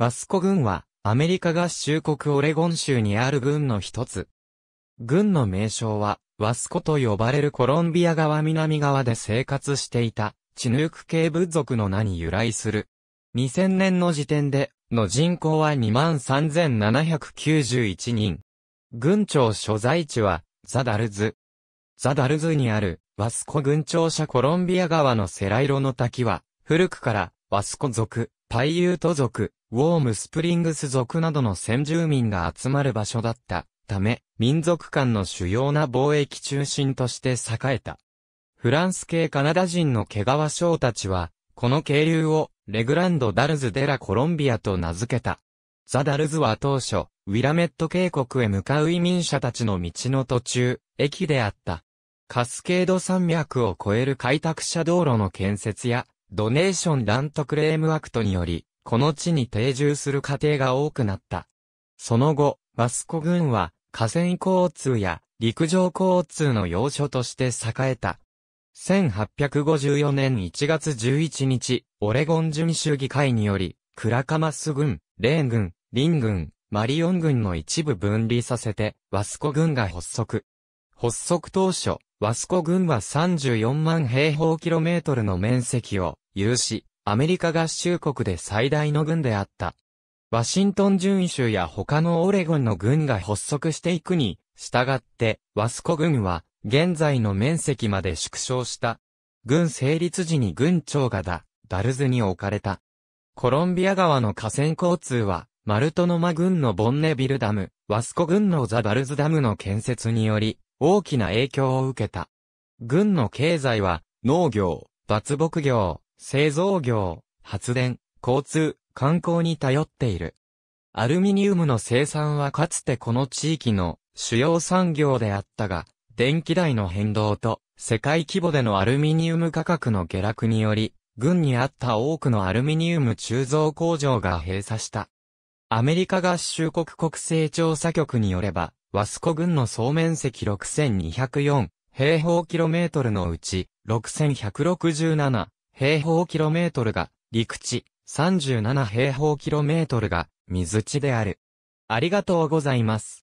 バスコ軍は、アメリカ合衆国オレゴン州にある軍の一つ。軍の名称は、ワスコと呼ばれるコロンビア側南側で生活していた、チヌーク系部族の名に由来する。2000年の時点で、の人口は23,791人。軍庁所在地は、ザダルズ。ザダルズにある、ワスコ軍庁舎コロンビア川のセライロの滝は、古くから、ワスコ族、パイユート族、ウォームスプリングス族などの先住民が集まる場所だったため、民族間の主要な貿易中心として栄えた。フランス系カナダ人の毛川将たちは、この渓流をレグランド・ダルズ・デラ・コロンビアと名付けた。ザ・ダルズは当初、ウィラメット渓谷へ向かう移民者たちの道の途中、駅であった。カスケード山脈を越える開拓者道路の建設や、ドネーション・ラント・クレーム・アクトにより、この地に定住する家庭が多くなった。その後、バスコ軍は河川交通や陸上交通の要所として栄えた。1854年1月11日、オレゴン準州議会により、クラカマス軍、レーン軍、リン軍、マリオン軍の一部分離させて、ワスコ軍が発足。発足当初、ワスコ軍は34万平方キロメートルの面積を有し、アメリカ合衆国で最大の軍であった。ワシントン準州や他のオレゴンの軍が発足していくに、従って、ワスコ軍は、現在の面積まで縮小した。軍成立時に軍長がだ、ダルズに置かれた。コロンビア川の河川交通は、マルトノマ軍のボンネビルダム、ワスコ軍のザ・ダルズダムの建設により、大きな影響を受けた。軍の経済は、農業、伐木業、製造業、発電、交通、観光に頼っている。アルミニウムの生産はかつてこの地域の主要産業であったが、電気代の変動と世界規模でのアルミニウム価格の下落により、軍にあった多くのアルミニウム鋳造工場が閉鎖した。アメリカ合衆国国勢調査局によれば、ワスコ軍の総面積6204平方キロメートルのうち6167平方キロメートルが陸地、37平方キロメートルが水地である。ありがとうございます。